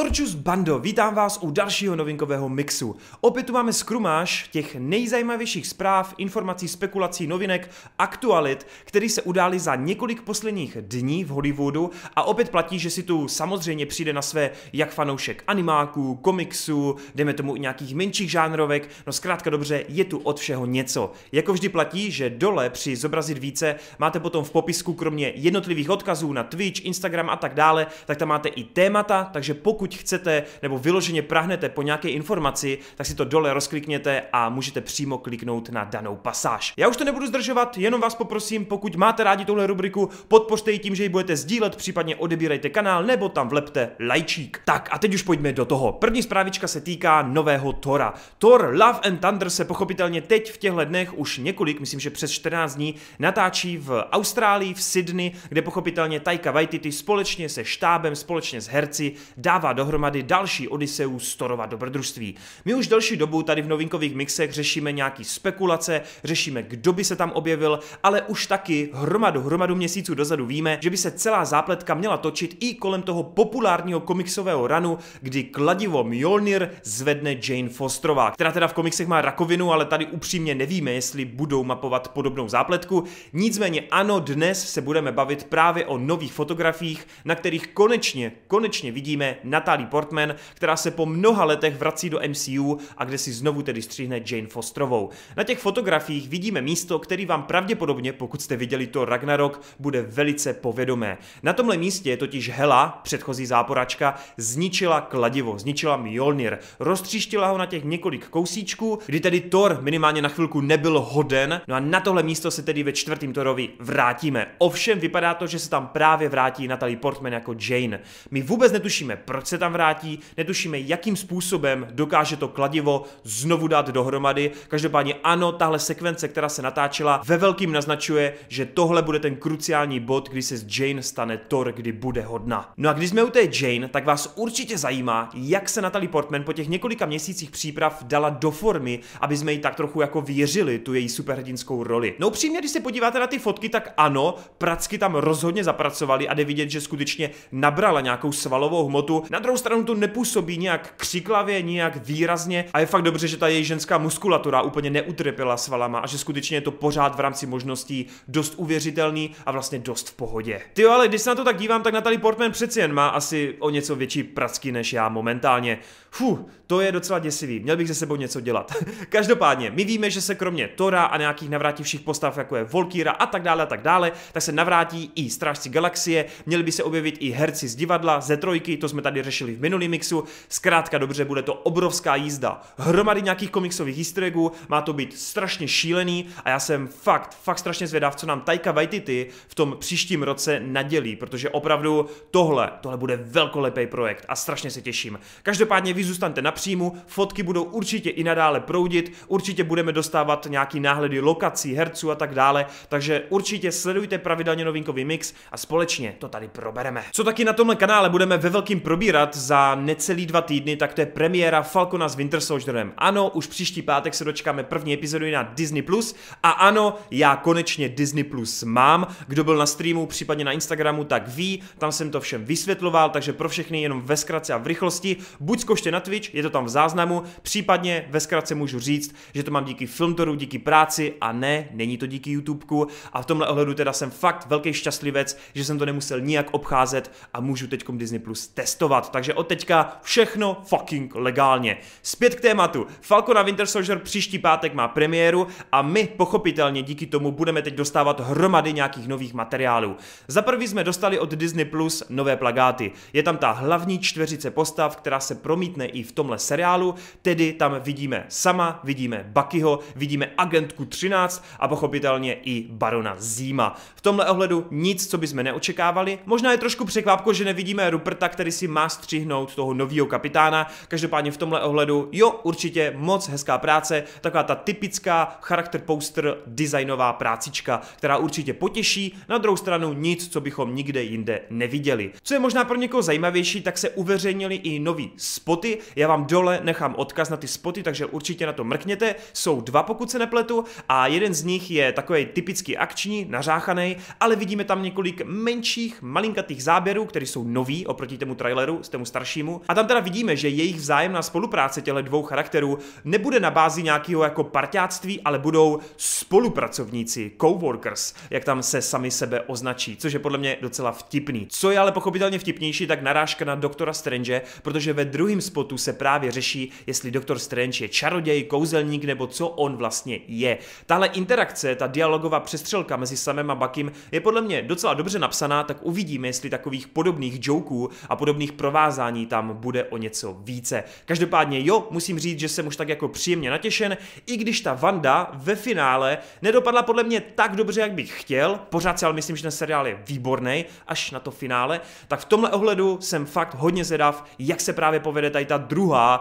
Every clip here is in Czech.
Torčus Bando, vítám vás u dalšího novinkového mixu. Opět tu máme skrumáž těch nejzajímavějších zpráv, informací, spekulací, novinek, aktualit, které se udály za několik posledních dní v Hollywoodu a opět platí, že si tu samozřejmě přijde na své jak fanoušek animáků, komiksů, dejme tomu i nějakých menších žánrovek, no zkrátka dobře, je tu od všeho něco. Jako vždy platí, že dole při zobrazit více máte potom v popisku kromě jednotlivých odkazů na Twitch, Instagram a tak dále, tak tam máte i témata, takže pokud pokud chcete nebo vyloženě prahnete po nějaké informaci, tak si to dole rozklikněte a můžete přímo kliknout na danou pasáž. Já už to nebudu zdržovat, jenom vás poprosím, pokud máte rádi tuhle rubriku, podpořte ji tím, že ji budete sdílet, případně odebírejte kanál nebo tam vlepte lajčík. Tak a teď už pojďme do toho. První zprávička se týká nového Tora. Thor Love and Thunder se pochopitelně teď v těchto dnech už několik, myslím, že přes 14 dní, natáčí v Austrálii, v Sydney, kde pochopitelně Taika Waititi společně se štábem, společně s herci dává dohromady další Odysseus Storova dobrodružství. My už další dobu tady v novinkových mixech řešíme nějaký spekulace, řešíme, kdo by se tam objevil, ale už taky hromadu, hromadu měsíců dozadu víme, že by se celá zápletka měla točit i kolem toho populárního komiksového ranu, kdy kladivo Mjolnir zvedne Jane Fosterová, která teda v komiksech má rakovinu, ale tady upřímně nevíme, jestli budou mapovat podobnou zápletku. Nicméně ano, dnes se budeme bavit právě o nových fotografiích, na kterých konečně, konečně vidíme na Natalie Portman, která se po mnoha letech vrací do MCU a kde si znovu tedy stříhne Jane Fosterovou. Na těch fotografiích vidíme místo, který vám pravděpodobně, pokud jste viděli to Ragnarok, bude velice povědomé. Na tomhle místě je totiž Hela, předchozí záporačka, zničila kladivo, zničila Mjolnir, roztříštila ho na těch několik kousíčků, kdy tedy Thor minimálně na chvilku nebyl hoden, no a na tohle místo se tedy ve čtvrtém Torovi vrátíme. Ovšem vypadá to, že se tam právě vrátí Natalie Portman jako Jane. My vůbec netušíme, proč se tam vrátí, netušíme, jakým způsobem dokáže to kladivo znovu dát dohromady. Každopádně ano, tahle sekvence, která se natáčela, ve velkým naznačuje, že tohle bude ten kruciální bod, kdy se z Jane stane Thor, kdy bude hodna. No a když jsme u té Jane, tak vás určitě zajímá, jak se Natalie Portman po těch několika měsících příprav dala do formy, aby jsme jí tak trochu jako věřili tu její superhrdinskou roli. No upřímně, když se podíváte na ty fotky, tak ano, pracky tam rozhodně zapracovali a jde vidět, že skutečně nabrala nějakou svalovou hmotu. Na druhou stranu to nepůsobí nějak křiklavě, nějak výrazně a je fakt dobře, že ta její ženská muskulatura úplně neutrpěla svalama a že skutečně je to pořád v rámci možností dost uvěřitelný a vlastně dost v pohodě. Ty ale když se na to tak dívám, tak Natalie Portman přeci jen má asi o něco větší pracky než já momentálně. Fuh, to je docela děsivý, měl bych se sebou něco dělat. Každopádně, my víme, že se kromě Tora a nějakých navrátivších postav, jako je Volkýra a tak dále a tak dále, tak se navrátí i Strážci galaxie, měli by se objevit i herci z divadla, ze trojky, to jsme tady řešili v minulém mixu. Zkrátka dobře, bude to obrovská jízda. Hromady nějakých komiksových easter eggů, má to být strašně šílený a já jsem fakt, fakt strašně zvědav, co nám Taika Waititi v tom příštím roce nadělí, protože opravdu tohle, tohle bude velkolepý projekt a strašně se těším. Každopádně vy zůstaňte na příjmu, fotky budou určitě i nadále proudit, určitě budeme dostávat nějaký náhledy lokací, herců a tak dále, takže určitě sledujte pravidelně novinkový mix a společně to tady probereme. Co taky na tomhle kanále budeme ve velkým probírat za necelý dva týdny, tak to je premiéra Falcona s Winter Soldierem. Ano, už příští pátek se dočkáme první epizody na Disney+, Plus a ano, já konečně Disney+, Plus mám. Kdo byl na streamu, případně na Instagramu, tak ví, tam jsem to všem vysvětloval, takže pro všechny jenom ve zkratce a v rychlosti. Buď zkošte na Twitch, je to to tam v záznamu, případně ve zkratce můžu říct, že to mám díky Filmtoru, díky práci a ne, není to díky YouTubeku a v tomhle ohledu teda jsem fakt velký šťastlivec, že jsem to nemusel nijak obcházet a můžu teďkom Disney Plus testovat. Takže od teďka všechno fucking legálně. Zpět k tématu. Falcon a Winter Soldier příští pátek má premiéru a my pochopitelně díky tomu budeme teď dostávat hromady nějakých nových materiálů. Za prvý jsme dostali od Disney Plus nové plagáty. Je tam ta hlavní čtveřice postav, která se promítne i v tomhle seriálu, tedy tam vidíme sama, vidíme Buckyho, vidíme agentku 13 a pochopitelně i barona Zima. V tomhle ohledu nic, co bychom neočekávali. Možná je trošku překvapko, že nevidíme Ruperta, který si má střihnout toho nového kapitána. Každopádně v tomhle ohledu, jo, určitě moc hezká práce, taková ta typická charakter poster designová prácička, která určitě potěší, na druhou stranu nic, co bychom nikde jinde neviděli. Co je možná pro někoho zajímavější, tak se uveřejnili i nový spoty. Já vám vám dole nechám odkaz na ty spoty, takže určitě na to mrkněte. Jsou dva, pokud se nepletu, a jeden z nich je takový typicky akční, nařáchaný, ale vidíme tam několik menších, malinkatých záběrů, které jsou nový oproti tomu traileru, z tomu staršímu. A tam teda vidíme, že jejich vzájemná spolupráce těle dvou charakterů nebude na bázi nějakého jako parťáctví, ale budou spolupracovníci, coworkers, jak tam se sami sebe označí, což je podle mě docela vtipný. Co je ale pochopitelně vtipnější, tak narážka na doktora Strange, protože ve druhém spotu se právě právě řeší, jestli doktor Strange je čaroděj, kouzelník nebo co on vlastně je. Tahle interakce, ta dialogová přestřelka mezi Samem a Bakim je podle mě docela dobře napsaná, tak uvidíme, jestli takových podobných joků a podobných provázání tam bude o něco více. Každopádně jo, musím říct, že jsem už tak jako příjemně natěšen, i když ta Vanda ve finále nedopadla podle mě tak dobře, jak bych chtěl, pořád si ale myslím, že ten seriál je výborný, až na to finále, tak v tomhle ohledu jsem fakt hodně zvedav, jak se právě povede tady ta druhá 啊。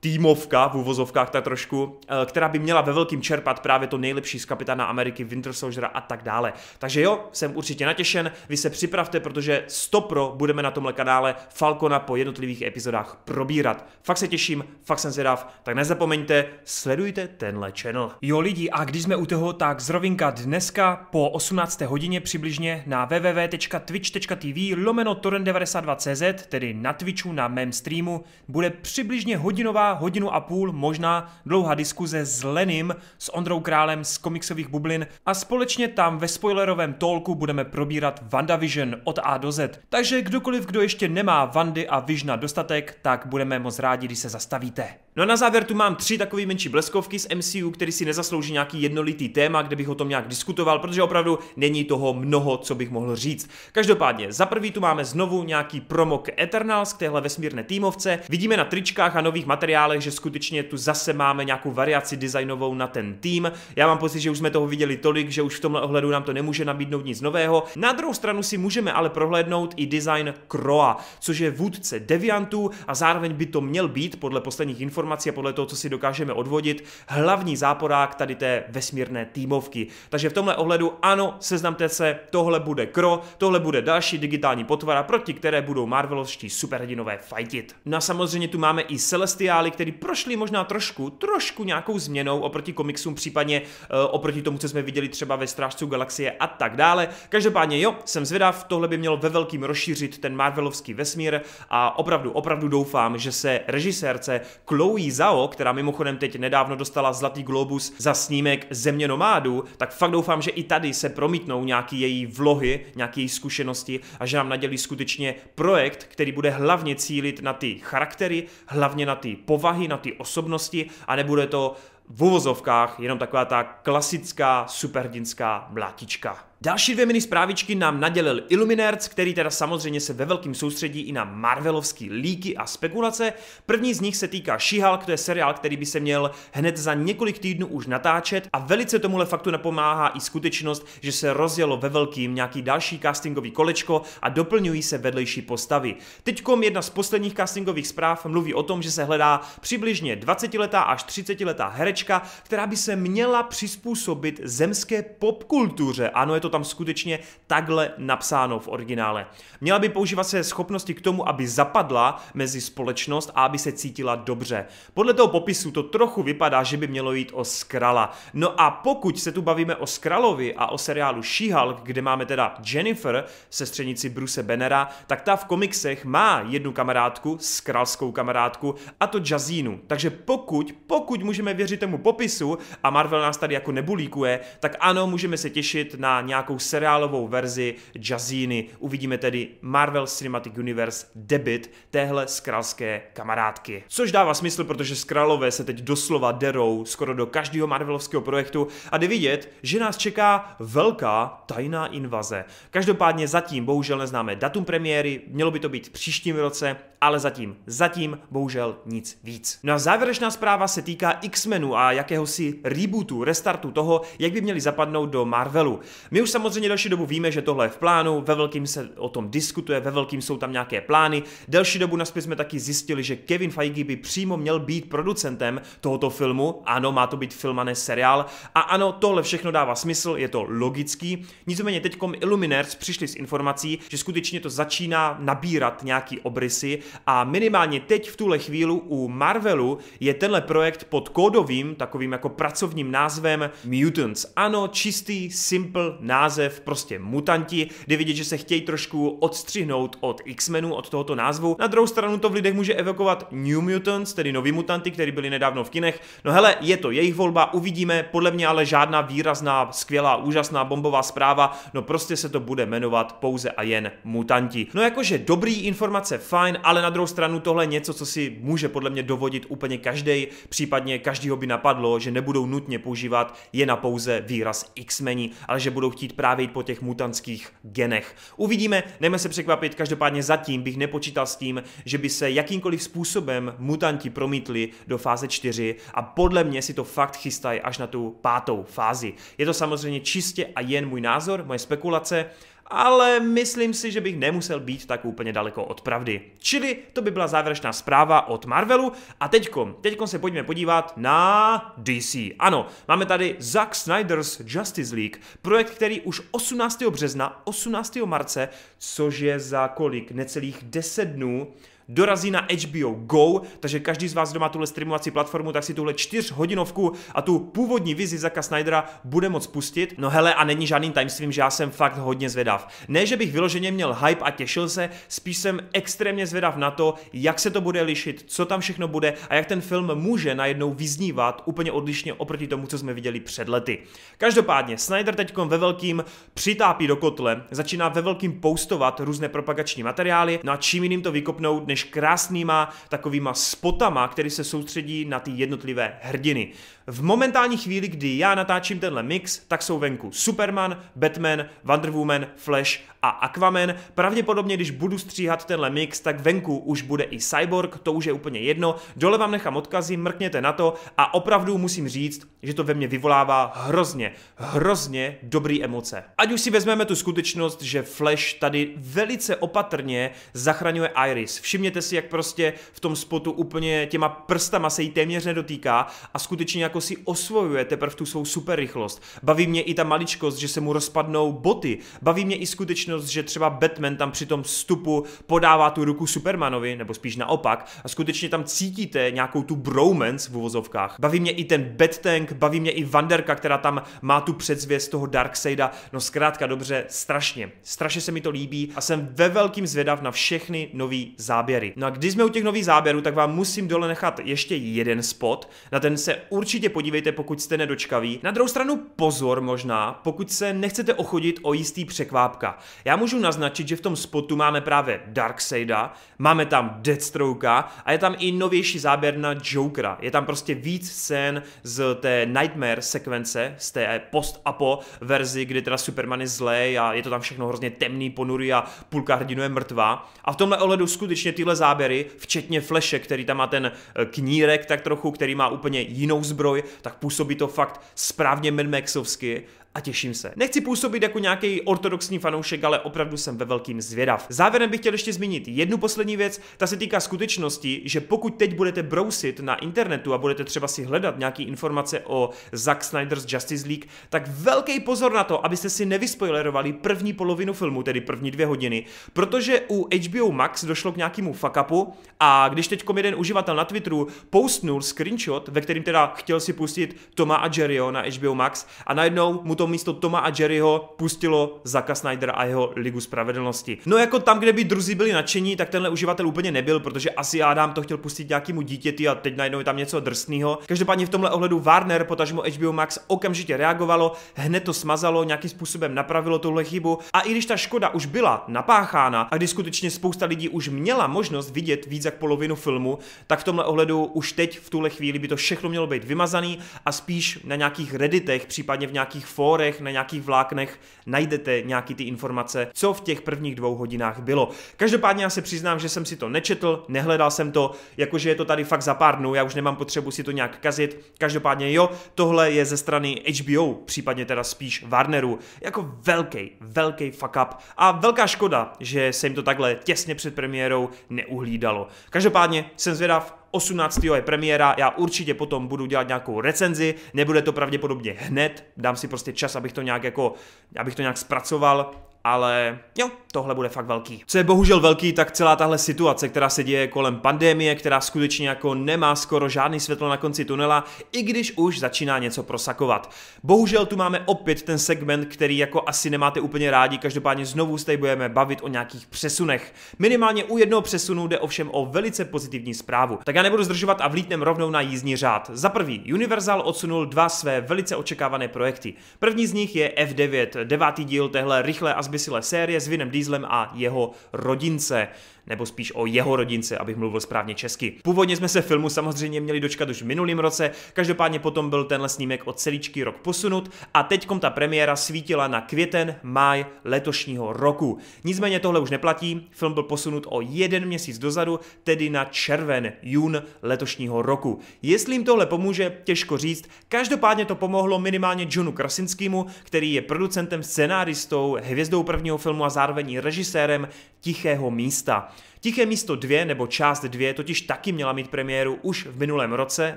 týmovka v uvozovkách ta trošku, eh, která by měla ve velkým čerpat právě to nejlepší z kapitána Ameriky, Winter Soldier a tak dále. Takže jo, jsem určitě natěšen, vy se připravte, protože stopro budeme na tomhle kanále Falcona po jednotlivých epizodách probírat. Fakt se těším, fakt jsem zvědav, tak nezapomeňte, sledujte tenhle channel. Jo lidi, a když jsme u toho, tak zrovinka dneska po 18. hodině přibližně na www.twitch.tv lomeno torrent92.cz, tedy na Twitchu, na mém streamu, bude přibližně hodinová hodinu a půl, možná dlouhá diskuze s Lenim, s Ondrou Králem z komiksových bublin a společně tam ve spoilerovém tolku budeme probírat WandaVision od A do Z. Takže kdokoliv, kdo ještě nemá Vandy a Visiona dostatek, tak budeme moc rádi, když se zastavíte. No a na závěr tu mám tři takové menší bleskovky z MCU, který si nezaslouží nějaký jednolitý téma, kde bych o tom nějak diskutoval, protože opravdu není toho mnoho, co bych mohl říct. Každopádně, za prvý tu máme znovu nějaký promok Eternals k téhle vesmírné týmovce, vidíme na tričkách a nových materiálech materiálech, že skutečně tu zase máme nějakou variaci designovou na ten tým. Já mám pocit, že už jsme toho viděli tolik, že už v tomhle ohledu nám to nemůže nabídnout nic nového. Na druhou stranu si můžeme ale prohlédnout i design Kroa, což je vůdce deviantů a zároveň by to měl být, podle posledních informací a podle toho, co si dokážeme odvodit, hlavní záporák tady té vesmírné týmovky. Takže v tomhle ohledu ano, seznamte se, tohle bude Kro, tohle bude další digitální potvora, proti které budou marvelovští superhrdinové fajtit. No a samozřejmě tu máme i Celestial, seriály, které prošly možná trošku, trošku nějakou změnou oproti komiksům, případně eh, oproti tomu, co jsme viděli třeba ve Strážců galaxie a tak dále. Každopádně jo, jsem zvědav, tohle by mělo ve velkým rozšířit ten Marvelovský vesmír a opravdu, opravdu doufám, že se režisérce Chloe Zhao, která mimochodem teď nedávno dostala Zlatý globus za snímek Země nomádu, tak fakt doufám, že i tady se promítnou nějaké její vlohy, nějaké její zkušenosti a že nám nadělí skutečně projekt, který bude hlavně cílit na ty charaktery, hlavně na ty po povahy, na ty osobnosti a nebude to v uvozovkách jenom taková ta klasická superdinská mlátička. Další dvě mini zprávičky nám nadělil Illuminerds, který teda samozřejmě se ve velkým soustředí i na Marvelovský líky a spekulace. První z nich se týká she to je seriál, který by se měl hned za několik týdnů už natáčet a velice tomuhle faktu napomáhá i skutečnost, že se rozjelo ve velkým nějaký další castingový kolečko a doplňují se vedlejší postavy. Teďkom jedna z posledních castingových zpráv mluví o tom, že se hledá přibližně 20-letá až 30-letá herečka, která by se měla přizpůsobit zemské popkultuře. Ano, je to to tam skutečně takhle napsáno v originále. Měla by používat se schopnosti k tomu, aby zapadla mezi společnost a aby se cítila dobře. Podle toho popisu to trochu vypadá, že by mělo jít o Skrala. No a pokud se tu bavíme o Skralovi a o seriálu She-Hulk, kde máme teda Jennifer, sestřenici Bruce Bennera, tak ta v komiksech má jednu kamarádku, skralskou kamarádku, a to Jazínu. Takže pokud, pokud můžeme věřit tomu popisu a Marvel nás tady jako nebulíkuje, tak ano, můžeme se těšit na nějaké nějakou seriálovou verzi Jazíny. Uvidíme tedy Marvel Cinematic Universe debit téhle skralské kamarádky. Což dává smysl, protože skralové se teď doslova derou skoro do každého Marvelovského projektu a jde vidět, že nás čeká velká tajná invaze. Každopádně zatím bohužel neznáme datum premiéry, mělo by to být příštím roce, ale zatím, zatím bohužel nic víc. No a závěrečná zpráva se týká X-Menu a jakéhosi rebootu, restartu toho, jak by měli zapadnout do Marvelu. My už už samozřejmě další dobu víme, že tohle je v plánu, ve velkým se o tom diskutuje, ve velkým jsou tam nějaké plány. Další dobu naspět jsme taky zjistili, že Kevin Feige by přímo měl být producentem tohoto filmu. Ano, má to být film a ne seriál. A ano, tohle všechno dává smysl, je to logický. Nicméně teď Illuminers přišli s informací, že skutečně to začíná nabírat nějaký obrysy a minimálně teď v tuhle chvíli u Marvelu je tenhle projekt pod kódovým, takovým jako pracovním názvem Mutants. Ano, čistý, simple název prostě mutanti, jde vidět, že se chtějí trošku odstřihnout od X-Menů, od tohoto názvu. Na druhou stranu to v lidech může evokovat New Mutants, tedy noví mutanti, který byli nedávno v kinech. No hele, je to jejich volba, uvidíme, podle mě ale žádná výrazná, skvělá, úžasná bombová zpráva, no prostě se to bude jmenovat pouze a jen mutanti. No jakože dobrý informace, fajn, ale na druhou stranu tohle je něco, co si může podle mě dovodit úplně každý, případně každýho by napadlo, že nebudou nutně používat jen a pouze výraz X-meni, ale že budou chtít chtít právě jít po těch mutantských genech. Uvidíme, nejme se překvapit, každopádně zatím bych nepočítal s tím, že by se jakýmkoliv způsobem mutanti promítli do fáze 4 a podle mě si to fakt chystají až na tu pátou fázi. Je to samozřejmě čistě a jen můj názor, moje spekulace, ale myslím si, že bych nemusel být tak úplně daleko od pravdy. Čili to by byla závěrečná zpráva od Marvelu a teďko, teďko se pojďme podívat na DC. Ano, máme tady Zack Snyder's Justice League, projekt, který už 18. března, 18. marce, což je za kolik, necelých 10 dnů, dorazí na HBO Go, takže každý z vás, kdo má tuhle streamovací platformu, tak si tuhle čtyřhodinovku a tu původní vizi Zaka Snydera bude moc pustit. No hele, a není žádným tajemstvím, že já jsem fakt hodně zvědav. Ne, že bych vyloženě měl hype a těšil se, spíš jsem extrémně zvědav na to, jak se to bude lišit, co tam všechno bude a jak ten film může najednou vyznívat úplně odlišně oproti tomu, co jsme viděli před lety. Každopádně, Snyder teď ve velkým přitápí do kotle, začíná ve velkým postovat různé propagační materiály, no a čím jiným to vykopnout, než než krásnýma takovýma spotama, který se soustředí na ty jednotlivé hrdiny. V momentální chvíli, kdy já natáčím tenhle mix, tak jsou venku Superman, Batman, Wonder Woman, Flash a Aquaman. Pravděpodobně, když budu stříhat tenhle mix, tak venku už bude i Cyborg, to už je úplně jedno. Dole vám nechám odkazy, mrkněte na to a opravdu musím říct, že to ve mně vyvolává hrozně, hrozně dobrý emoce. Ať už si vezmeme tu skutečnost, že Flash tady velice opatrně zachraňuje Iris. Všimně všimněte si, jak prostě v tom spotu úplně těma prstama se jí téměř nedotýká a skutečně jako si osvojuje teprve tu svou super rychlost. Baví mě i ta maličkost, že se mu rozpadnou boty. Baví mě i skutečnost, že třeba Batman tam při tom vstupu podává tu ruku Supermanovi, nebo spíš naopak, a skutečně tam cítíte nějakou tu bromance v uvozovkách. Baví mě i ten Bat Tank. baví mě i Vanderka, která tam má tu předzvěst toho Darkseida. No zkrátka dobře, strašně. Strašně se mi to líbí a jsem ve velkým zvědav na všechny nový záběry záběry. No a když jsme u těch nových záběrů, tak vám musím dole nechat ještě jeden spot, na ten se určitě podívejte, pokud jste nedočkaví. Na druhou stranu pozor možná, pokud se nechcete ochodit o jistý překvápka. Já můžu naznačit, že v tom spotu máme právě Darkseida, máme tam Deathstroke a je tam i novější záběr na Jokera. Je tam prostě víc scén z té Nightmare sekvence, z té post-apo verzi, kdy teda Superman je zlej a je to tam všechno hrozně temný, ponurý a půlka hrdinu je mrtvá. A v tomhle ohledu skutečně ty takovýhle záběry, včetně fleše, který tam má ten eh, knírek tak trochu, který má úplně jinou zbroj, tak působí to fakt správně Mad Maxovsky a těším se. Nechci působit jako nějaký ortodoxní fanoušek, ale opravdu jsem ve velkým zvědav. Závěrem bych chtěl ještě zmínit jednu poslední věc, ta se týká skutečnosti, že pokud teď budete brousit na internetu a budete třeba si hledat nějaké informace o Zack Snyder's Justice League, tak velký pozor na to, abyste si nevyspoilerovali první polovinu filmu, tedy první dvě hodiny, protože u HBO Max došlo k nějakému fakapu a když teď jeden uživatel na Twitteru postnul screenshot, ve kterým teda chtěl si pustit Toma a Jerryho na HBO Max a najednou mu to místo Toma a Jerryho pustilo Zaka Snydera a jeho Ligu spravedlnosti. No jako tam, kde by druzí byli nadšení, tak tenhle uživatel úplně nebyl, protože asi Adam to chtěl pustit nějakému dítěti a teď najednou je tam něco drsného. Každopádně v tomhle ohledu Warner, potažmo HBO Max, okamžitě reagovalo, hned to smazalo, nějakým způsobem napravilo tuhle chybu a i když ta škoda už byla napáchána a když skutečně spousta lidí už měla možnost vidět víc jak polovinu filmu, tak v tomhle ohledu už teď v tuhle chvíli by to všechno mělo být vymazaný a spíš na nějakých redditech, případně v nějakých fórech fórech, na nějakých vláknech najdete nějaký ty informace, co v těch prvních dvou hodinách bylo. Každopádně já se přiznám, že jsem si to nečetl, nehledal jsem to, jakože je to tady fakt za pár dnů, já už nemám potřebu si to nějak kazit. Každopádně jo, tohle je ze strany HBO, případně teda spíš Warneru, jako velký, velký fuck up a velká škoda, že se jim to takhle těsně před premiérou neuhlídalo. Každopádně jsem zvědav, 18. je premiéra, já určitě potom budu dělat nějakou recenzi, nebude to pravděpodobně hned, dám si prostě čas, abych to nějak jako, abych to nějak zpracoval ale jo, tohle bude fakt velký. Co je bohužel velký, tak celá tahle situace, která se děje kolem pandemie, která skutečně jako nemá skoro žádný světlo na konci tunela, i když už začíná něco prosakovat. Bohužel tu máme opět ten segment, který jako asi nemáte úplně rádi, každopádně znovu se budeme bavit o nějakých přesunech. Minimálně u jednoho přesunu jde ovšem o velice pozitivní zprávu. Tak já nebudu zdržovat a vlítnem rovnou na jízdní řád. Za prvý, Universal odsunul dva své velice očekávané projekty. První z nich je F9, devátý díl téhle rychlé a vysílé série s Vinem Dieslem a jeho rodince nebo spíš o jeho rodince, abych mluvil správně česky. Původně jsme se filmu samozřejmě měli dočkat už v minulým roce, každopádně potom byl tenhle snímek o celíčký rok posunut a teďkom ta premiéra svítila na květen, máj letošního roku. Nicméně tohle už neplatí, film byl posunut o jeden měsíc dozadu, tedy na červen, jun letošního roku. Jestli jim tohle pomůže, těžko říct, každopádně to pomohlo minimálně Johnu Krasinskému, který je producentem, scenáristou, hvězdou prvního filmu a zároveň režisérem tichého místa. Tiché místo 2 nebo část 2 totiž taky měla mít premiéru už v minulém roce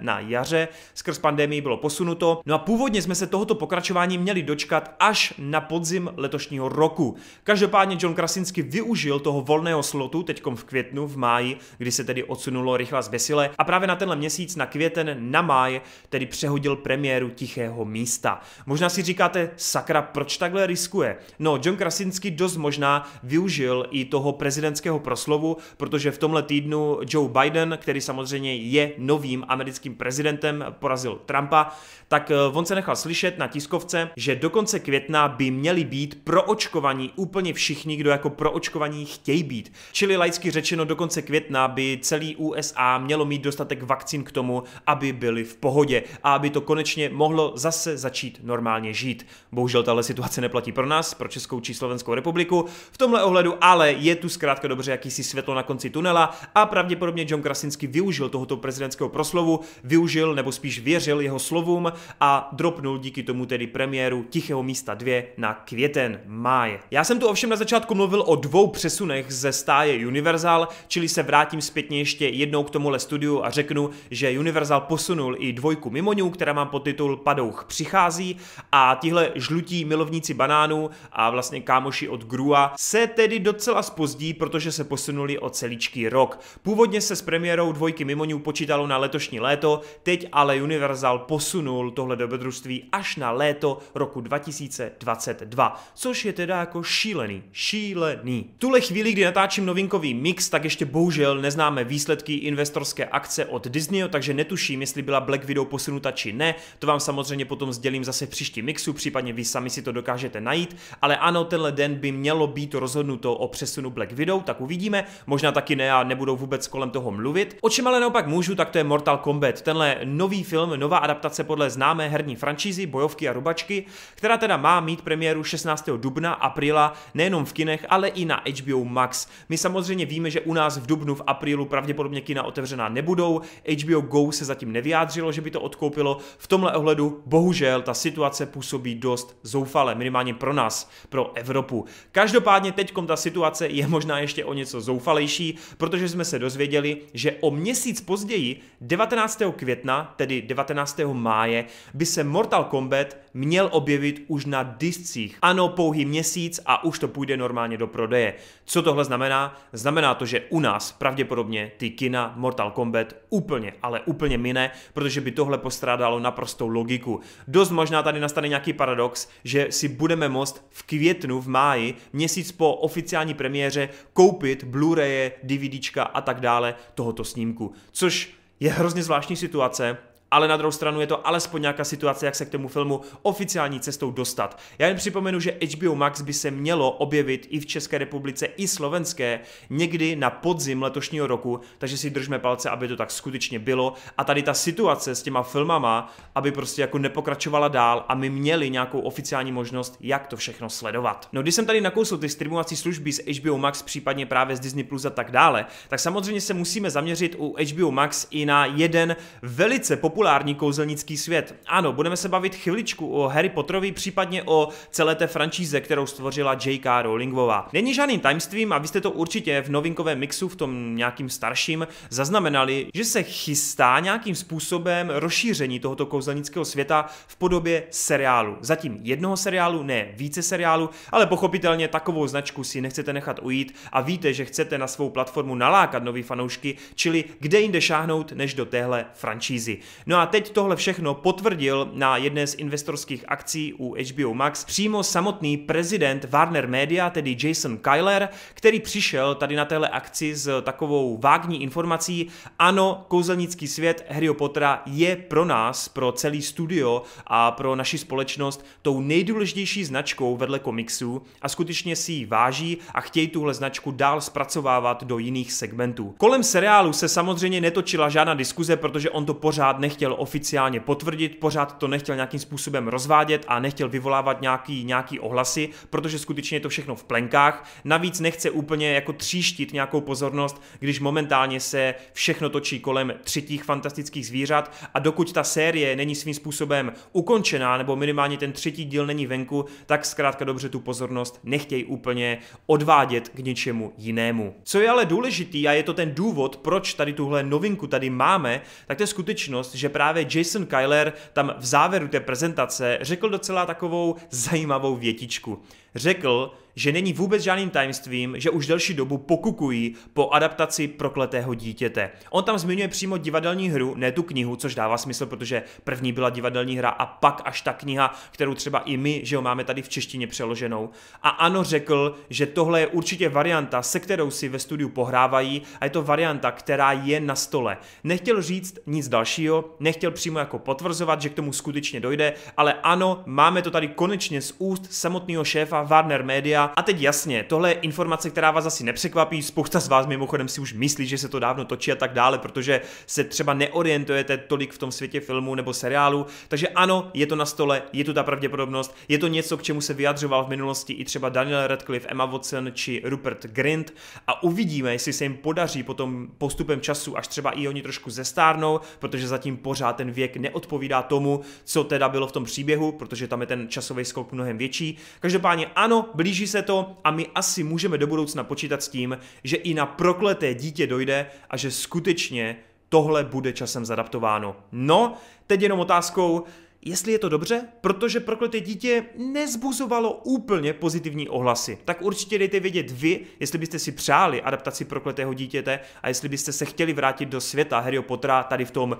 na jaře, skrz pandemii bylo posunuto. No a původně jsme se tohoto pokračování měli dočkat až na podzim letošního roku. Každopádně John Krasinski využil toho volného slotu teďkom v květnu, v máji, kdy se tedy odsunulo rychle z vesile a právě na tenhle měsíc, na květen, na máj, tedy přehodil premiéru Tichého místa. Možná si říkáte, sakra, proč takhle riskuje? No, John Krasinski dost možná využil i toho prezidentského proslovu, protože v tomhle týdnu Joe Biden, který samozřejmě je novým americkým prezidentem, porazil Trumpa, tak eh, on se nechal slyšet na tiskovce, že do konce května by měli být proočkovaní úplně všichni, kdo jako proočkovaní chtějí být. Čili laicky řečeno, do konce května by celý USA mělo mít dostatek vakcín k tomu, aby byli v pohodě a aby to konečně mohlo zase začít normálně žít. Bohužel tahle situace neplatí pro nás, pro Českou či Slovenskou republiku. V tomhle ohledu ale je tu zkrátka dobře jakýsi svět světlo na konci tunela a pravděpodobně John Krasinski využil tohoto prezidentského proslovu, využil nebo spíš věřil jeho slovům a dropnul díky tomu tedy premiéru Tichého místa 2 na květen, máj. Já jsem tu ovšem na začátku mluvil o dvou přesunech ze stáje Universal, čili se vrátím zpětně ještě jednou k tomuhle studiu a řeknu, že Universal posunul i dvojku Mimoňů, která má podtitul Padouch přichází a tihle žlutí milovníci banánů a vlastně kámoši od Grua se tedy docela spozdí, protože se posunul posunuli o celíčký rok. Původně se s premiérou dvojky Mimoňů počítalo na letošní léto, teď ale Universal posunul tohle dobrodružství až na léto roku 2022, což je teda jako šílený, šílený. Tuhle chvíli, kdy natáčím novinkový mix, tak ještě bohužel neznáme výsledky investorské akce od Disneyho, takže netuším, jestli byla Black Widow posunuta či ne. To vám samozřejmě potom sdělím zase v příští mixu, případně vy sami si to dokážete najít, ale ano, tenhle den by mělo být rozhodnuto o přesunu Black Widow, tak uvidíme možná taky ne a nebudou vůbec kolem toho mluvit. O čem ale naopak můžu, tak to je Mortal Kombat. Tenhle nový film, nová adaptace podle známé herní franšízy, bojovky a rubačky, která teda má mít premiéru 16. dubna, apríla, nejenom v kinech, ale i na HBO Max. My samozřejmě víme, že u nás v dubnu, v aprílu pravděpodobně kina otevřená nebudou, HBO Go se zatím nevyjádřilo, že by to odkoupilo. V tomhle ohledu bohužel ta situace působí dost zoufale, minimálně pro nás, pro Evropu. Každopádně teď ta situace je možná ještě o něco zoufalá zoufalejší, protože jsme se dozvěděli, že o měsíc později, 19. května, tedy 19. máje, by se Mortal Kombat měl objevit už na discích. Ano, pouhý měsíc a už to půjde normálně do prodeje. Co tohle znamená? Znamená to, že u nás pravděpodobně ty kina Mortal Kombat úplně, ale úplně mine, protože by tohle postrádalo naprostou logiku. Dost možná tady nastane nějaký paradox, že si budeme moct v květnu, v máji, měsíc po oficiální premiéře koupit Blu-ray Blu-raye, DVDčka a tak dále tohoto snímku. Což je hrozně zvláštní situace, ale na druhou stranu je to alespoň nějaká situace, jak se k tomu filmu oficiální cestou dostat. Já jen připomenu, že HBO Max by se mělo objevit i v České republice, i slovenské někdy na podzim letošního roku, takže si držme palce, aby to tak skutečně bylo. A tady ta situace s těma filmama, aby prostě jako nepokračovala dál a my měli nějakou oficiální možnost, jak to všechno sledovat. No, když jsem tady nakousl ty streamovací služby z HBO Max, případně právě z Disney Plus a tak dále, tak samozřejmě se musíme zaměřit u HBO Max i na jeden velice populární populární kouzelnický svět. Ano, budeme se bavit chviličku o Harry Potterovi, případně o celé té franšíze, kterou stvořila J.K. Rowlingová. Není žádným tajemstvím, a vy jste to určitě v novinkovém mixu, v tom nějakým starším, zaznamenali, že se chystá nějakým způsobem rozšíření tohoto kouzelnického světa v podobě seriálu. Zatím jednoho seriálu, ne více seriálu, ale pochopitelně takovou značku si nechcete nechat ujít a víte, že chcete na svou platformu nalákat nový fanoušky, čili kde jinde šáhnout než do téhle franšízy. No a teď tohle všechno potvrdil na jedné z investorských akcí u HBO Max přímo samotný prezident Warner Media, tedy Jason Kyler, který přišel tady na téhle akci s takovou vágní informací, ano, kouzelnický svět Harry Pottera je pro nás, pro celý studio a pro naši společnost tou nejdůležitější značkou vedle komiksů a skutečně si ji váží a chtějí tuhle značku dál zpracovávat do jiných segmentů. Kolem seriálu se samozřejmě netočila žádná diskuze, protože on to pořád nechtěl nechtěl oficiálně potvrdit, pořád to nechtěl nějakým způsobem rozvádět a nechtěl vyvolávat nějaký, nějaký ohlasy, protože skutečně je to všechno v plenkách. Navíc nechce úplně jako tříštit nějakou pozornost, když momentálně se všechno točí kolem třetích fantastických zvířat a dokud ta série není svým způsobem ukončená nebo minimálně ten třetí díl není venku, tak zkrátka dobře tu pozornost nechtějí úplně odvádět k něčemu jinému. Co je ale důležitý a je to ten důvod, proč tady tuhle novinku tady máme, tak to je skutečnost, že že právě Jason Kyler tam v závěru té prezentace řekl docela takovou zajímavou větičku. Řekl, že není vůbec žádným tajemstvím, že už delší dobu pokukují po adaptaci prokletého dítěte. On tam zmiňuje přímo divadelní hru, ne tu knihu, což dává smysl, protože první byla divadelní hra a pak až ta kniha, kterou třeba i my, že ho máme tady v češtině přeloženou. A ano, řekl, že tohle je určitě varianta, se kterou si ve studiu pohrávají a je to varianta, která je na stole. Nechtěl říct nic dalšího, nechtěl přímo jako potvrzovat, že k tomu skutečně dojde, ale ano, máme to tady konečně z úst samotného šéfa Warner Media, a teď jasně, tohle je informace, která vás asi nepřekvapí, spousta z vás mimochodem si už myslí, že se to dávno točí a tak dále, protože se třeba neorientujete tolik v tom světě filmu nebo seriálu, takže ano, je to na stole, je tu ta pravděpodobnost, je to něco, k čemu se vyjadřoval v minulosti i třeba Daniel Radcliffe, Emma Watson či Rupert Grint a uvidíme, jestli se jim podaří potom postupem času, až třeba i oni trošku zestárnou, protože zatím pořád ten věk neodpovídá tomu, co teda bylo v tom příběhu, protože tam je ten časový skok mnohem větší. Každopádně ano, blíží se se to a my asi můžeme do budoucna počítat s tím, že i na prokleté dítě dojde a že skutečně tohle bude časem zadaptováno. No, teď jenom otázkou, jestli je to dobře, protože prokleté dítě nezbuzovalo úplně pozitivní ohlasy. Tak určitě dejte vědět vy, jestli byste si přáli adaptaci prokletého dítěte a jestli byste se chtěli vrátit do světa Harry Pottera tady v tom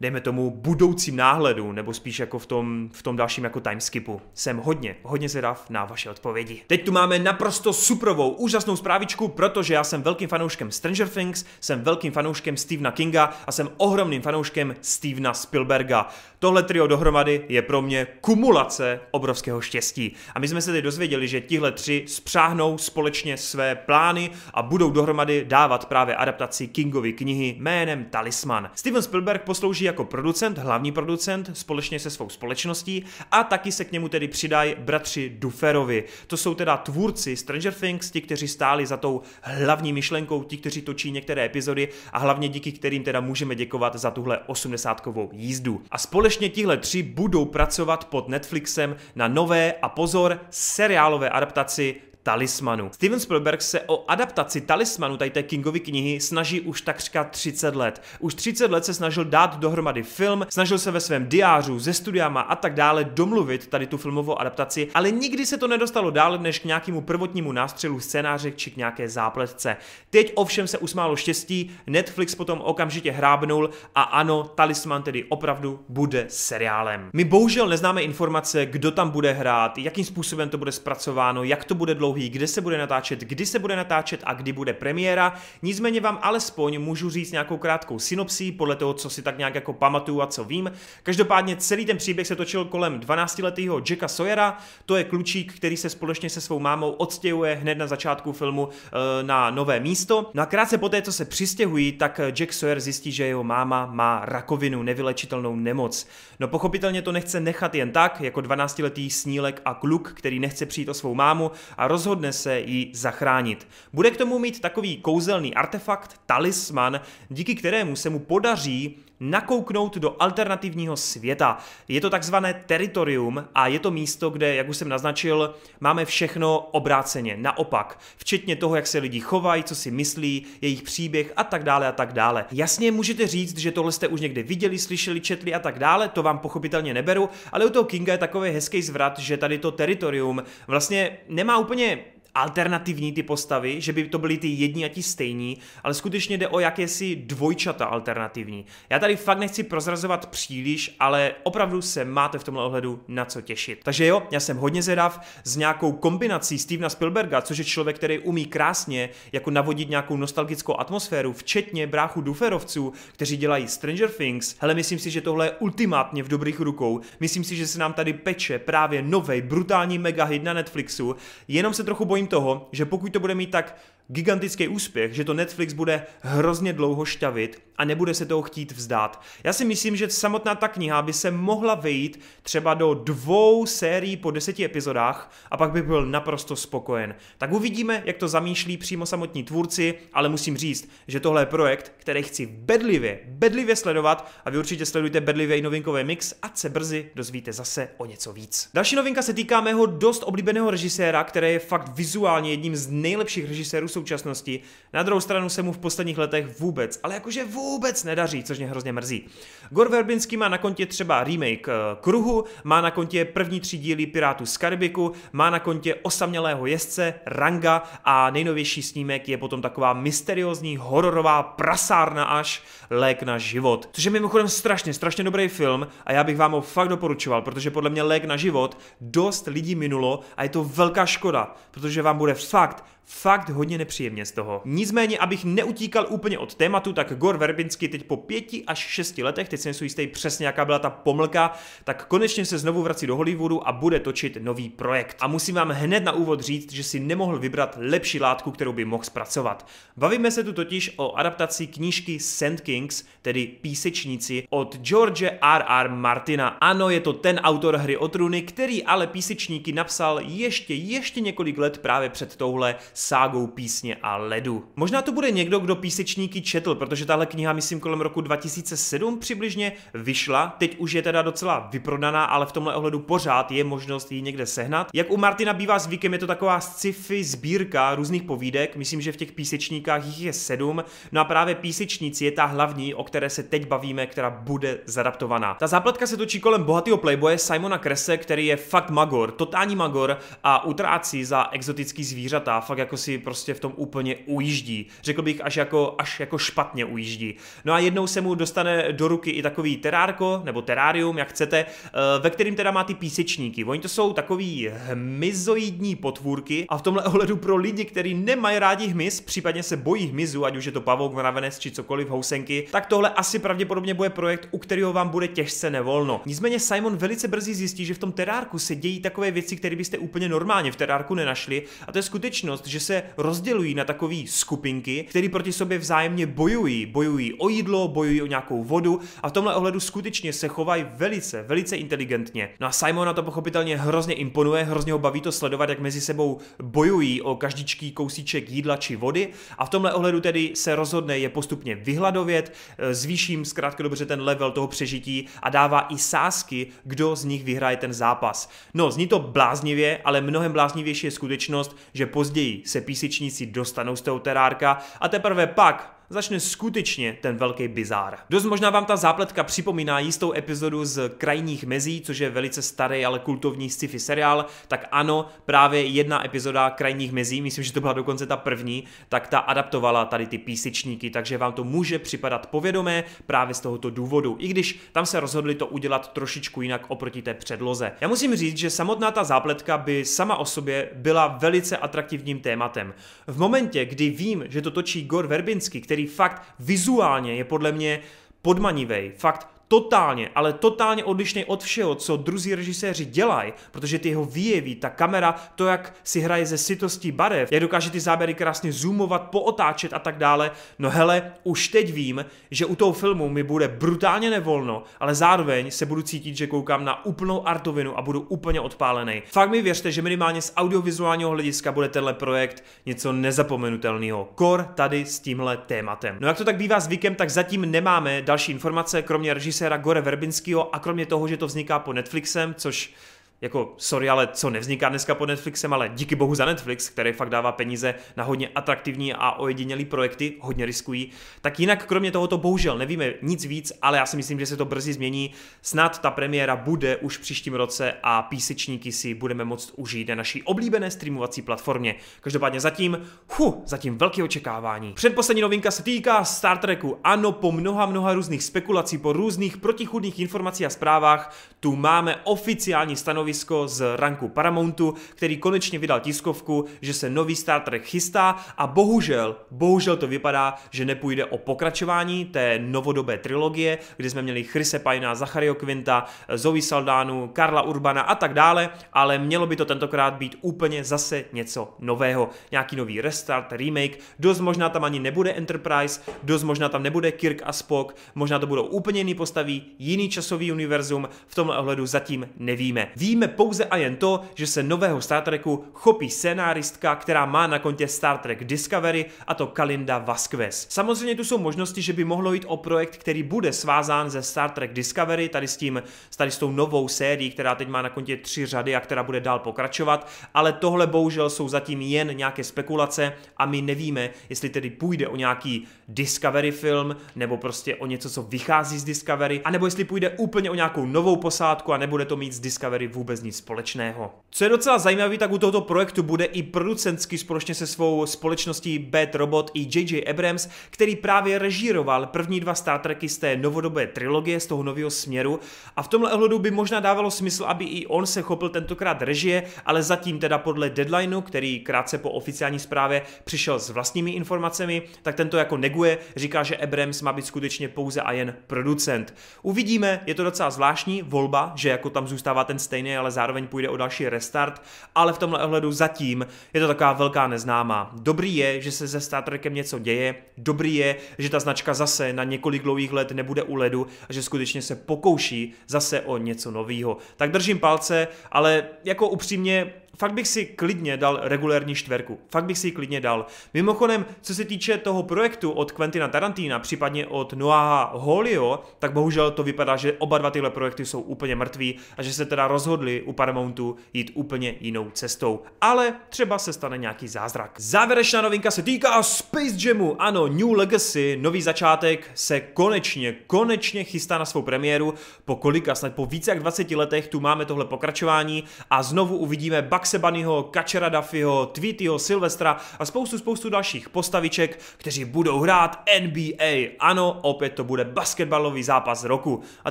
dejme tomu, budoucím náhledu, nebo spíš jako v tom, v tom dalším jako timeskipu. Jsem hodně, hodně zvědav na vaše odpovědi. Teď tu máme naprosto suprovou, úžasnou zprávičku, protože já jsem velkým fanouškem Stranger Things, jsem velkým fanouškem Stevena Kinga a jsem ohromným fanouškem Stevena Spielberga. Tohle trio dohromady je pro mě kumulace obrovského štěstí. A my jsme se teď dozvěděli, že tihle tři spřáhnou společně své plány a budou dohromady dávat právě adaptaci Kingovy knihy jménem Talisman. Steven Spielberg poslouží jako producent, hlavní producent, společně se svou společností a taky se k němu tedy přidají bratři Duferovi. To jsou teda tvůrci Stranger Things, ti, kteří stáli za tou hlavní myšlenkou, ti, kteří točí některé epizody a hlavně díky kterým teda můžeme děkovat za tuhle osmdesátkovou jízdu. A společně tihle tři budou pracovat pod Netflixem na nové a pozor seriálové adaptaci talismanu. Steven Spielberg se o adaptaci talismanu tady té Kingovy knihy snaží už takřka 30 let. Už 30 let se snažil dát dohromady film, snažil se ve svém diářu, ze studiama a tak dále domluvit tady tu filmovou adaptaci, ale nikdy se to nedostalo dál než k nějakému prvotnímu nástřelu scénáře či k nějaké zápletce. Teď ovšem se usmálo štěstí, Netflix potom okamžitě hrábnul a ano, talisman tedy opravdu bude seriálem. My bohužel neznáme informace, kdo tam bude hrát, jakým způsobem to bude zpracováno, jak to bude dlouho dlouhý, kde se bude natáčet, kdy se bude natáčet a kdy bude premiéra. Nicméně vám alespoň můžu říct nějakou krátkou synopsí podle toho, co si tak nějak jako pamatuju a co vím. Každopádně celý ten příběh se točil kolem 12-letého Jacka Sawyera, to je klučík, který se společně se svou mámou odstěhuje hned na začátku filmu eh, na nové místo. No a krátce poté, co se přistěhují, tak Jack Sawyer zjistí, že jeho máma má rakovinu, nevylečitelnou nemoc. No pochopitelně to nechce nechat jen tak, jako 12-letý snílek a kluk, který nechce přijít o svou mámu a roz rozhodne se ji zachránit. Bude k tomu mít takový kouzelný artefakt, talisman, díky kterému se mu podaří nakouknout do alternativního světa. Je to takzvané teritorium a je to místo, kde, jak už jsem naznačil, máme všechno obráceně, naopak, včetně toho, jak se lidi chovají, co si myslí, jejich příběh a tak dále a tak dále. Jasně můžete říct, že tohle jste už někde viděli, slyšeli, četli a tak dále, to vám pochopitelně neberu, ale u toho Kinga je takový hezký zvrat, že tady to teritorium vlastně nemá úplně alternativní ty postavy, že by to byly ty jedni a ti stejní, ale skutečně jde o jakési dvojčata alternativní. Já tady fakt nechci prozrazovat příliš, ale opravdu se máte v tomhle ohledu na co těšit. Takže jo, já jsem hodně zvědav s nějakou kombinací Stevena Spielberga, což je člověk, který umí krásně jako navodit nějakou nostalgickou atmosféru, včetně bráchu Duferovců, kteří dělají Stranger Things. Hele, myslím si, že tohle je ultimátně v dobrých rukou. Myslím si, že se nám tady peče právě novej brutální mega hit na Netflixu. Jenom se trochu bojím bojím toho, že pokud to bude mít tak gigantický úspěch, že to Netflix bude hrozně dlouho šťavit a nebude se toho chtít vzdát. Já si myslím, že samotná ta kniha by se mohla vejít třeba do dvou sérií po deseti epizodách a pak by byl naprosto spokojen. Tak uvidíme, jak to zamýšlí přímo samotní tvůrci, ale musím říct, že tohle je projekt, který chci bedlivě, bedlivě sledovat a vy určitě sledujte bedlivě i novinkové mix, a se brzy dozvíte zase o něco víc. Další novinka se týká mého dost oblíbeného režiséra, který je fakt vizuálně jedním z nejlepších režisérů současnosti. Na druhou stranu se mu v posledních letech vůbec, ale jakože vůbec vůbec nedaří, což mě hrozně mrzí. Gor Verbinski má na kontě třeba remake eh, Kruhu, má na kontě první tři díly Pirátů z Karibiku, má na kontě osamělého jezdce Ranga a nejnovější snímek je potom taková mysteriózní hororová prasárna až Lék na život. Což je mimochodem strašně, strašně dobrý film a já bych vám ho fakt doporučoval, protože podle mě Lék na život dost lidí minulo a je to velká škoda, protože vám bude fakt fakt hodně nepříjemně z toho. Nicméně, abych neutíkal úplně od tématu, tak Gor Verbinsky teď po pěti až šesti letech, teď si nejsou jistý přesně, jaká byla ta pomlka, tak konečně se znovu vrací do Hollywoodu a bude točit nový projekt. A musím vám hned na úvod říct, že si nemohl vybrat lepší látku, kterou by mohl zpracovat. Bavíme se tu totiž o adaptaci knížky Sand Kings, tedy Písečníci, od George R. R. Martina. Ano, je to ten autor hry o trůny, který ale písečníky napsal ještě, ještě několik let právě před touhle ságou písně a ledu. Možná to bude někdo, kdo písečníky četl, protože tahle kniha, myslím, kolem roku 2007 přibližně vyšla. Teď už je teda docela vyprodaná, ale v tomhle ohledu pořád je možnost ji někde sehnat. Jak u Martina bývá zvykem, je to taková sci-fi sbírka různých povídek. Myslím, že v těch písečníkách jich je sedm. No a právě písečníci je ta hlavní, o které se teď bavíme, která bude zadaptovaná. Ta zápletka se točí kolem bohatého playboye Simona Krese, který je fakt magor, totální magor a utrácí za exotický zvířata, fakt jako si prostě v tom úplně ujíždí. Řekl bych až jako, až jako špatně ujíždí. No a jednou se mu dostane do ruky i takový terárko, nebo terárium, jak chcete, eh, ve kterým teda má ty písečníky. Oni to jsou takový hmyzoidní potvůrky a v tomhle ohledu pro lidi, kteří nemají rádi hmyz, případně se bojí hmyzu, ať už je to pavouk, mravenec či cokoliv, housenky, tak tohle asi pravděpodobně bude projekt, u kterého vám bude těžce nevolno. Nicméně Simon velice brzy zjistí, že v tom terárku se dějí takové věci, které byste úplně normálně v terárku nenašli a to je skutečnost, že že se rozdělují na takové skupinky, které proti sobě vzájemně bojují. Bojují o jídlo, bojují o nějakou vodu a v tomhle ohledu skutečně se chovají velice, velice inteligentně. No a Simona to pochopitelně hrozně imponuje, hrozně ho baví to sledovat, jak mezi sebou bojují o každičký kousíček jídla či vody a v tomhle ohledu tedy se rozhodne je postupně vyhladovět, e, zvýším zkrátka dobře ten level toho přežití a dává i sásky, kdo z nich vyhraje ten zápas. No, zní to bláznivě, ale mnohem bláznivější je skutečnost, že později se písečníci dostanou z toho terárka a teprve pak začne skutečně ten velký bizár. Dost možná vám ta zápletka připomíná jistou epizodu z Krajních mezí, což je velice starý, ale kultovní sci-fi seriál, tak ano, právě jedna epizoda Krajních mezí, myslím, že to byla dokonce ta první, tak ta adaptovala tady ty písečníky, takže vám to může připadat povědomé právě z tohoto důvodu, i když tam se rozhodli to udělat trošičku jinak oproti té předloze. Já musím říct, že samotná ta zápletka by sama o sobě byla velice atraktivním tématem. V momentě, kdy vím, že to točí Gor Verbinsky, který který fakt vizuálně je podle mě podmanivý, fakt totálně, ale totálně odlišný od všeho, co druzí režiséři dělají, protože ty jeho výjeví, ta kamera, to, jak si hraje ze sitostí barev, jak dokáže ty záběry krásně zoomovat, pootáčet a tak dále. No hele, už teď vím, že u toho filmu mi bude brutálně nevolno, ale zároveň se budu cítit, že koukám na úplnou artovinu a budu úplně odpálený. Fakt mi věřte, že minimálně z audiovizuálního hlediska bude tenhle projekt něco nezapomenutelného. Kor tady s tímhle tématem. No jak to tak bývá zvykem, tak zatím nemáme další informace, kromě režiséra režiséra Gore Verbinského a kromě toho, že to vzniká po Netflixem, což jako sorry, ale co nevzniká dneska pod Netflixem, ale díky bohu za Netflix, který fakt dává peníze na hodně atraktivní a ojedinělý projekty, hodně riskují, tak jinak kromě tohoto bohužel nevíme nic víc, ale já si myslím, že se to brzy změní. Snad ta premiéra bude už příštím roce a písečníky si budeme moct užít na naší oblíbené streamovací platformě. Každopádně zatím, hu, zatím velké očekávání. Předposlední novinka se týká Star Treku. Ano, po mnoha, mnoha různých spekulací, po různých protichudných informací a zprávách, tu máme oficiální stanovisko stanovisko z ranku Paramountu, který konečně vydal tiskovku, že se nový Star Trek chystá a bohužel, bohužel to vypadá, že nepůjde o pokračování té novodobé trilogie, kde jsme měli Chrise Pajna, Zachario Quinta, Zoe Saldánu, Karla Urbana a tak dále, ale mělo by to tentokrát být úplně zase něco nového. Nějaký nový restart, remake, dost možná tam ani nebude Enterprise, dost možná tam nebude Kirk a Spock, možná to budou úplně jiný postaví, jiný časový univerzum, v tomhle ohledu zatím nevíme. Víme Víme pouze a jen to, že se nového Star Treku chopí scénáristka, která má na kontě Star Trek Discovery, a to Kalinda Vasquez. Samozřejmě tu jsou možnosti, že by mohlo jít o projekt, který bude svázán ze Star Trek Discovery, tady s tím, tady s tou novou sérií, která teď má na kontě tři řady a která bude dál pokračovat, ale tohle bohužel jsou zatím jen nějaké spekulace a my nevíme, jestli tedy půjde o nějaký Discovery film, nebo prostě o něco, co vychází z Discovery, anebo jestli půjde úplně o nějakou novou posádku a nebude to mít z Discovery vůbec vůbec nic společného. Co je docela zajímavé, tak u tohoto projektu bude i producentsky společně se svou společností Bad Robot i J.J. Abrams, který právě režíroval první dva Star Treky z té novodobé trilogie, z toho nového směru a v tomhle ohledu by možná dávalo smysl, aby i on se chopil tentokrát režie, ale zatím teda podle deadlineu, který krátce po oficiální zprávě přišel s vlastními informacemi, tak tento jako neguje, říká, že Abrams má být skutečně pouze a jen producent. Uvidíme, je to docela zvláštní volba, že jako tam zůstává ten stejný ale zároveň půjde o další restart, ale v tomhle ohledu zatím je to taková velká neznámá. Dobrý je, že se se Star Trekem něco děje, dobrý je, že ta značka zase na několik dlouhých let nebude u ledu a že skutečně se pokouší zase o něco nového. Tak držím palce, ale jako upřímně fakt bych si klidně dal regulérní čtverku. Fakt bych si ji klidně dal. Mimochodem, co se týče toho projektu od Quentina Tarantina, případně od Noaha Holio, tak bohužel to vypadá, že oba dva tyhle projekty jsou úplně mrtví a že se teda rozhodli u Paramountu jít úplně jinou cestou. Ale třeba se stane nějaký zázrak. Závěrečná novinka se týká Space Jamu. Ano, New Legacy, nový začátek se konečně, konečně chystá na svou premiéru. Po kolika, snad po více jak 20 letech tu máme tohle pokračování a znovu uvidíme Bugs Maxe Bunnyho, Kačera Duffyho, Tweetyho, Silvestra a spoustu, spoustu dalších postaviček, kteří budou hrát NBA. Ano, opět to bude basketbalový zápas roku. A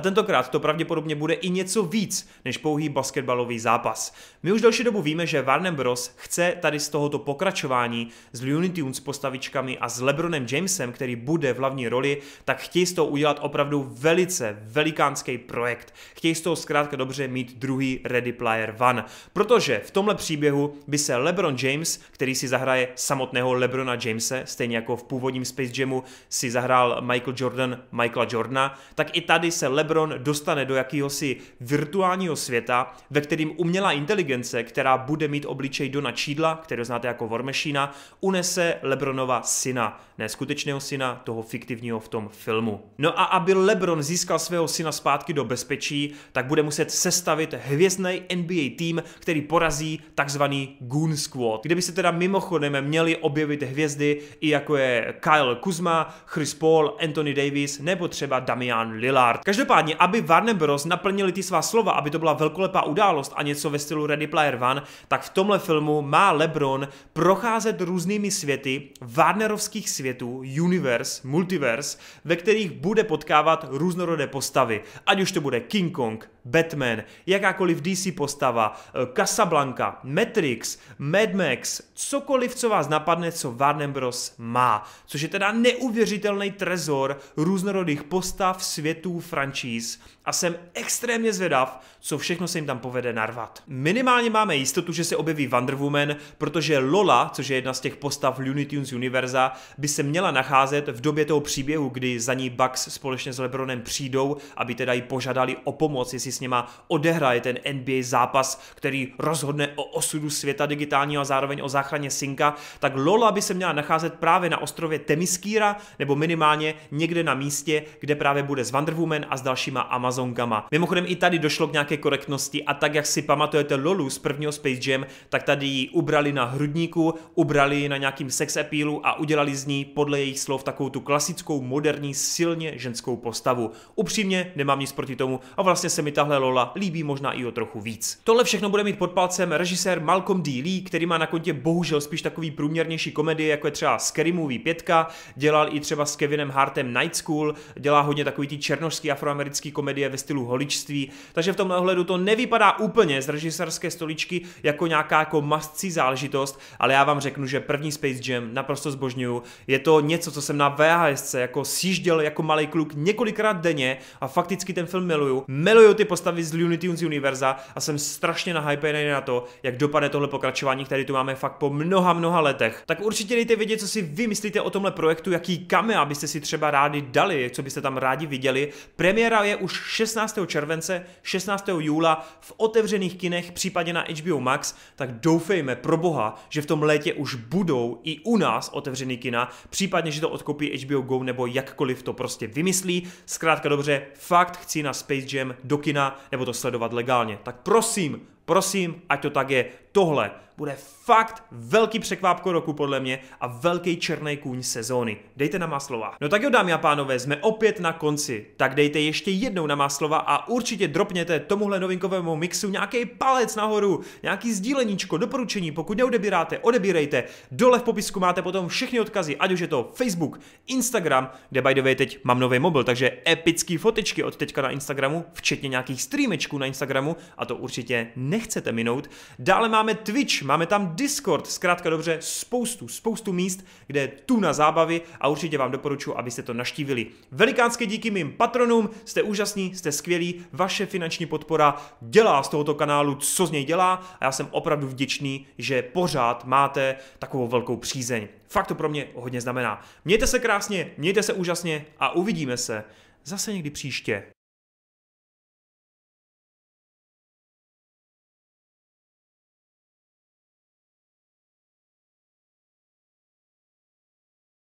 tentokrát to pravděpodobně bude i něco víc než pouhý basketbalový zápas. My už další dobu víme, že Warner Bros. chce tady z tohoto pokračování s Looney Tunes postavičkami a s LeBronem Jamesem, který bude v hlavní roli, tak chtějí z toho udělat opravdu velice velikánský projekt. Chtějí z toho zkrátka dobře mít druhý Ready Player One. Protože v tom tomhle příběhu by se LeBron James, který si zahraje samotného LeBrona Jamese, stejně jako v původním Space Jamu si zahrál Michael Jordan Michaela Jordana, tak i tady se LeBron dostane do jakéhosi virtuálního světa, ve kterým umělá inteligence, která bude mít obličej Dona Čídla, kterého znáte jako War Machine, unese LeBronova syna, ne skutečného syna, toho fiktivního v tom filmu. No a aby LeBron získal svého syna zpátky do bezpečí, tak bude muset sestavit hvězdný NBA tým, který porazí takzvaný Goon Squad, kde by se teda mimochodem měli objevit hvězdy i jako je Kyle Kuzma, Chris Paul, Anthony Davis nebo třeba Damian Lillard. Každopádně, aby Warner Bros. naplnili ty svá slova, aby to byla velkolepá událost a něco ve stylu Ready Player One, tak v tomhle filmu má LeBron procházet různými světy Warnerovských světů, universe, multiverse, ve kterých bude potkávat různorodé postavy, ať už to bude King Kong, Batman, jakákoliv DC postava, eh, Casablanca, Matrix, Mad Max, cokoliv, co vás napadne, co Warner Bros. má. Což je teda neuvěřitelný trezor různorodých postav, světů, franchise a jsem extrémně zvědav, co všechno se jim tam povede narvat. Minimálně máme jistotu, že se objeví Wonder Woman, protože Lola, což je jedna z těch postav Looney Tunes univerza, by se měla nacházet v době toho příběhu, kdy za ní Bugs společně s Lebronem přijdou, aby teda ji požádali o pomoc, jestli s něma odehraje ten NBA zápas, který rozhodne o osudu světa digitálního a zároveň o záchraně Synka, tak Lola by se měla nacházet právě na ostrově Temiskýra nebo minimálně někde na místě, kde právě bude s Wonder Woman a s dalšíma Amazonkama. Mimochodem i tady došlo k nějaké korektnosti a tak, jak si pamatujete Lolu z prvního Space Jam, tak tady ji ubrali na hrudníku, ubrali ji na nějakým sex appealu a udělali z ní podle jejich slov takovou tu klasickou, moderní, silně ženskou postavu. Upřímně nemám nic proti tomu a vlastně se mi ta tahle Lola líbí možná i o trochu víc. Tohle všechno bude mít pod palcem režisér Malcolm D. Lee, který má na kontě bohužel spíš takový průměrnější komedie, jako je třeba Scary Movie 5, dělal i třeba s Kevinem Hartem Night School, dělá hodně takový ty černošský afroamerický komedie ve stylu holičství, takže v tomhle ohledu to nevypadá úplně z režisérské stoličky jako nějaká jako mastcí záležitost, ale já vám řeknu, že první Space Jam naprosto zbožňuju. Je to něco, co jsem na VHS jako sjížděl jako malý kluk několikrát denně a fakticky ten film miluju. Miluju ty postavy z Looney Tunes Univerza a jsem strašně nahypený na to, jak dopadne tohle pokračování, které tu máme fakt po mnoha, mnoha letech. Tak určitě dejte vědět, co si vy myslíte o tomhle projektu, jaký kamea byste si třeba rádi dali, co byste tam rádi viděli. Premiéra je už 16. července, 16. júla v otevřených kinech, případně na HBO Max, tak doufejme pro boha, že v tom létě už budou i u nás otevřený kina, případně, že to odkopí HBO Go nebo jakkoliv to prostě vymyslí. Zkrátka dobře, fakt chci na Space Jam do kina rodina, nebo to sledovat legálně. Tak prosím, Prosím, ať to tak je. Tohle bude fakt velký překvápko roku podle mě a velký černý kůň sezóny. Dejte na má slova. No tak jo, dámy a pánové, jsme opět na konci. Tak dejte ještě jednou na má slova a určitě dropněte tomuhle novinkovému mixu nějaký palec nahoru, nějaký sdíleníčko, doporučení. Pokud neodebíráte, odebírejte. Dole v popisku máte potom všechny odkazy, ať už je to Facebook, Instagram, kde by the way teď mám nový mobil, takže epický fotečky od teďka na Instagramu, včetně nějakých streamečků na Instagramu a to určitě ne nechcete minout. Dále máme Twitch, máme tam Discord, zkrátka dobře, spoustu, spoustu míst, kde tu na zábavy a určitě vám doporučuji, abyste to naštívili. Velikánské díky mým patronům, jste úžasní, jste skvělí, vaše finanční podpora dělá z tohoto kanálu, co z něj dělá a já jsem opravdu vděčný, že pořád máte takovou velkou přízeň. Fakt to pro mě hodně znamená. Mějte se krásně, mějte se úžasně a uvidíme se zase někdy příště.